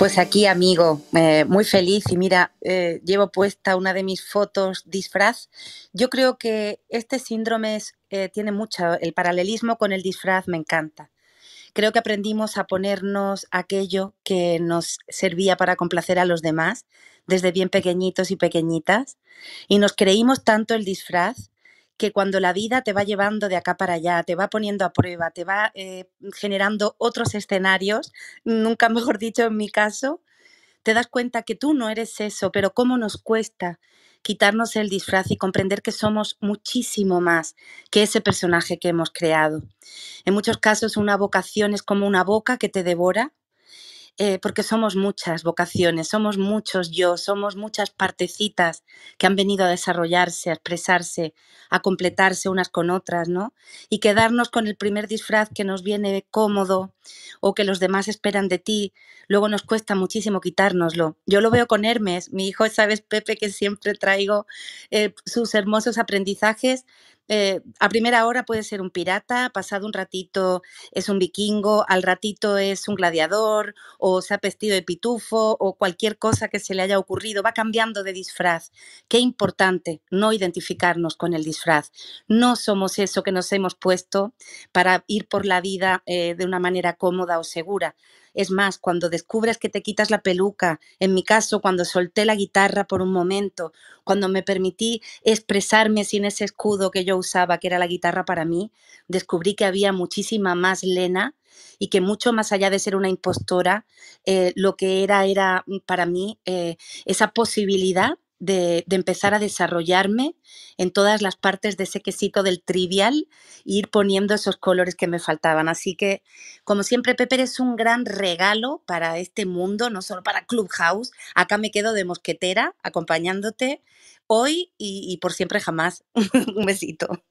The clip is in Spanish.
Pues aquí, amigo, eh, muy feliz y mira, eh, llevo puesta una de mis fotos disfraz. Yo creo que este síndrome eh, tiene mucho, el paralelismo con el disfraz me encanta. Creo que aprendimos a ponernos aquello que nos servía para complacer a los demás desde bien pequeñitos y pequeñitas y nos creímos tanto el disfraz que cuando la vida te va llevando de acá para allá, te va poniendo a prueba, te va eh, generando otros escenarios, nunca mejor dicho en mi caso, te das cuenta que tú no eres eso, pero cómo nos cuesta quitarnos el disfraz y comprender que somos muchísimo más que ese personaje que hemos creado. En muchos casos una vocación es como una boca que te devora eh, porque somos muchas vocaciones, somos muchos yo, somos muchas partecitas que han venido a desarrollarse, a expresarse, a completarse unas con otras, ¿no? Y quedarnos con el primer disfraz que nos viene cómodo o que los demás esperan de ti, luego nos cuesta muchísimo quitárnoslo. Yo lo veo con Hermes, mi hijo, sabes, Pepe, que siempre traigo eh, sus hermosos aprendizajes eh, a primera hora puede ser un pirata, pasado un ratito es un vikingo, al ratito es un gladiador o se ha vestido de pitufo o cualquier cosa que se le haya ocurrido, va cambiando de disfraz. Qué importante no identificarnos con el disfraz. No somos eso que nos hemos puesto para ir por la vida eh, de una manera cómoda o segura es más, cuando descubres que te quitas la peluca, en mi caso, cuando solté la guitarra por un momento, cuando me permití expresarme sin ese escudo que yo usaba, que era la guitarra para mí, descubrí que había muchísima más Lena y que mucho más allá de ser una impostora, eh, lo que era era mm, para mí eh, esa posibilidad de, empezar a desarrollarme en todas las partes de ese quesito del trivial ir poniendo esos colores que me faltaban. Así que, como siempre, Pepper es un gran regalo para este mundo, no solo para Clubhouse. Acá me quedo de mosquetera acompañándote hoy y por siempre jamás. un besito.